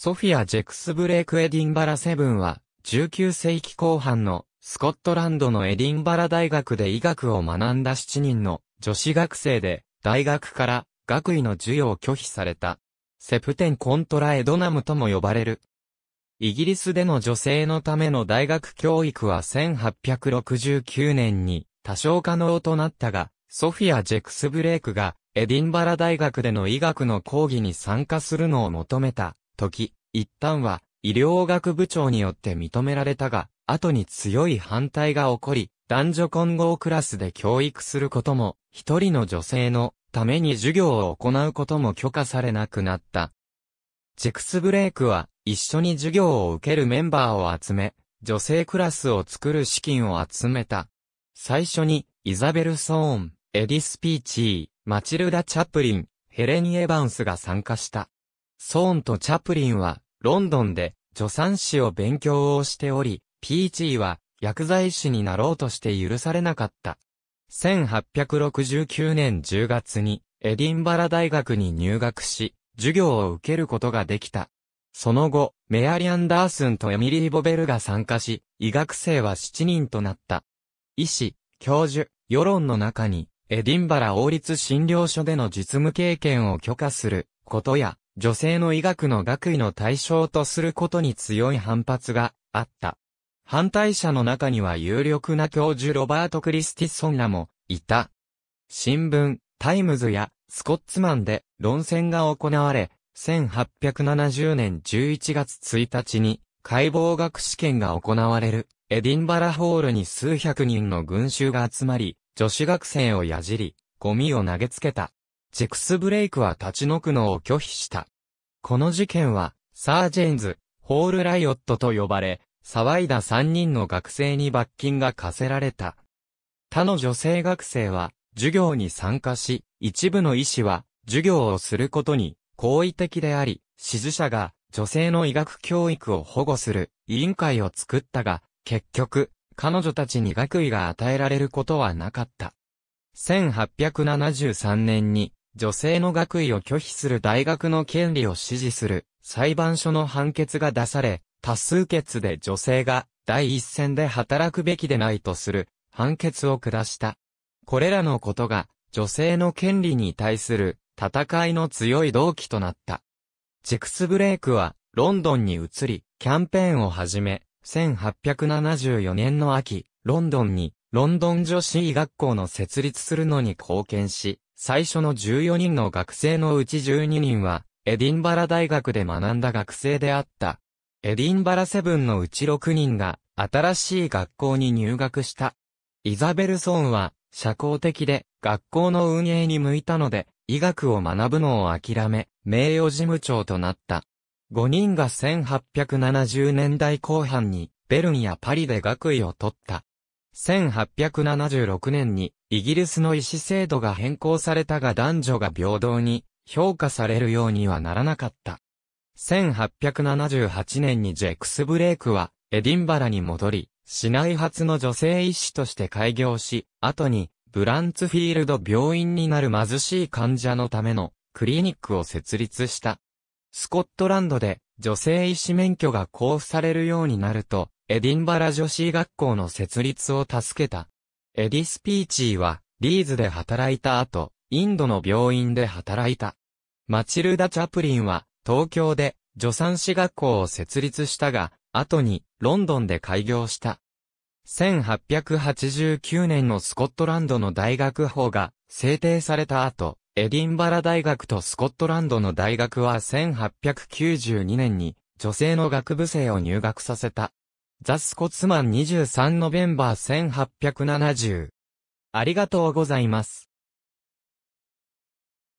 ソフィア・ジェクスブレイク・エディンバラセブンは、19世紀後半のスコットランドのエディンバラ大学で医学を学んだ7人の女子学生で、大学から学位の授与を拒否された。セプテン・コントラ・エドナムとも呼ばれる。イギリスでの女性のための大学教育は1869年に多少可能となったが、ソフィア・ジェクスブレイクがエディンバラ大学での医学の講義に参加するのを求めた時、一旦は医療学部長によって認められたが、後に強い反対が起こり、男女混合クラスで教育することも、一人の女性のために授業を行うことも許可されなくなった。チェクスブレイクは、一緒に授業を受けるメンバーを集め、女性クラスを作る資金を集めた。最初に、イザベル・ソーン、エディス・ピーチー、マチルダ・チャップリン、ヘレニ・エヴァンスが参加した。ソーンとチャプリンは、ロンドンで、助産師を勉強をしており、ピーチーは、薬剤師になろうとして許されなかった。1869年10月に、エディンバラ大学に入学し、授業を受けることができた。その後、メアリ・アンダースンとエミリー・ボベルが参加し、医学生は7人となった。医師、教授、世論の中に、エディンバラ王立診療所での実務経験を許可することや、女性の医学の学位の対象とすることに強い反発があった。反対者の中には有力な教授ロバート・クリスティソンらもいた。新聞、タイムズやスコッツマンで論戦が行われ、1870年11月1日に解剖学試験が行われるエディンバラホールに数百人の群衆が集まり、女子学生をやじり、ゴミを投げつけた。ジェクス・ブレイクは立ち退くのを拒否した。この事件は、サージェンズ、ホール・ライオットと呼ばれ、騒いだ3人の学生に罰金が課せられた。他の女性学生は、授業に参加し、一部の医師は、授業をすることに、好意的であり、支持者が、女性の医学教育を保護する、委員会を作ったが、結局、彼女たちに学位が与えられることはなかった。1873年に、女性の学位を拒否する大学の権利を支持する裁判所の判決が出され、多数決で女性が第一線で働くべきでないとする判決を下した。これらのことが女性の権利に対する戦いの強い動機となった。ジェクス・ブレイクはロンドンに移り、キャンペーンを始め、1874年の秋、ロンドンにロンドン女子医学校の設立するのに貢献し、最初の14人の学生のうち12人は、エディンバラ大学で学んだ学生であった。エディンバラセブンのうち6人が、新しい学校に入学した。イザベルソンは、社交的で、学校の運営に向いたので、医学を学ぶのを諦め、名誉事務長となった。5人が1870年代後半に、ベルンやパリで学位を取った。1876年にイギリスの医師制度が変更されたが男女が平等に評価されるようにはならなかった。1878年にジェクス・ブレイクはエディンバラに戻り、市内初の女性医師として開業し、後にブランツフィールド病院になる貧しい患者のためのクリニックを設立した。スコットランドで女性医師免許が交付されるようになると、エディンバラ女子学校の設立を助けた。エディスピーチーは、リーズで働いた後、インドの病院で働いた。マチルダ・チャプリンは、東京で、助産師学校を設立したが、後に、ロンドンで開業した。1889年のスコットランドの大学法が制定された後、エディンバラ大学とスコットランドの大学は1892年に女性の学部生を入学させた。ザ・スコツマン23ノベンバー1870。ありがとうございます。